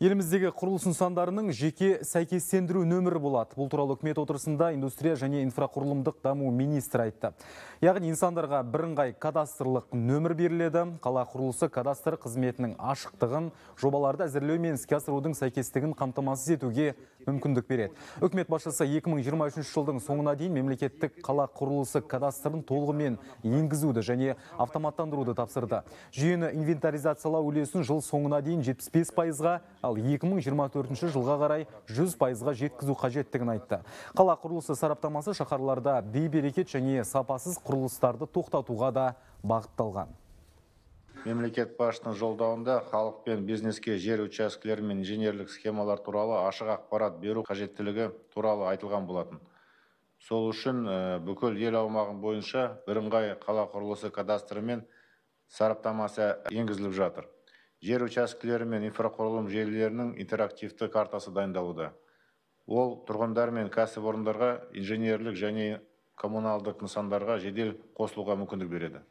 Еліміздегі құрылыс нысандарының жеке сәйкестендіру нөмірі болады. Бұл туралы үкімет отырысында индустрия және инфрақұрылымдық даму министрі айтты. Яғни нысандарға бірыңғай кадастрлық нөмір беріледі. Қала құрылысы кадастр қызметінің ашықтығын, жобаларды әзірлеу мен іске асырудың сәйкестігін қамтамасыз етуге мүмкіндік береді. Үкімет басшысы 2023 жылдың соңына дейін мемлекеттік қала құрылысы кадастрын толығымен енгізуді және автоматтандыруды тапсырды. Жүйені инвентаризациялау үлесін жыл соңына дейін 75 пайызға ал 2024 жылға қарай 100 пайызға жеткізу қажеттігін айтты. Қала құрылысы сараптамасы шаһарларда бейберекет және сапасыз құрылыстарды тоқтатуға да бағытталған мемлекет басшысының жолдауында халық пен бизнеске жер учаскелері мен инженерлік схемалар туралы ашық ақпарат беру қажеттілігі туралы айтылған болатын сол үшін э, бүкіл ел аумағын бойынша бірыңғай қала құрылысы кадастры мен сараптамасы енгізіліп жатыр жер учаскелері мен инфрақұрылым желілерінің интерактивті картасы дайындалуда ол тұрғындар мен кәсіпорындарға инженерлік және коммуналдық нысандарға жедел қосылуға мүмкіндік береді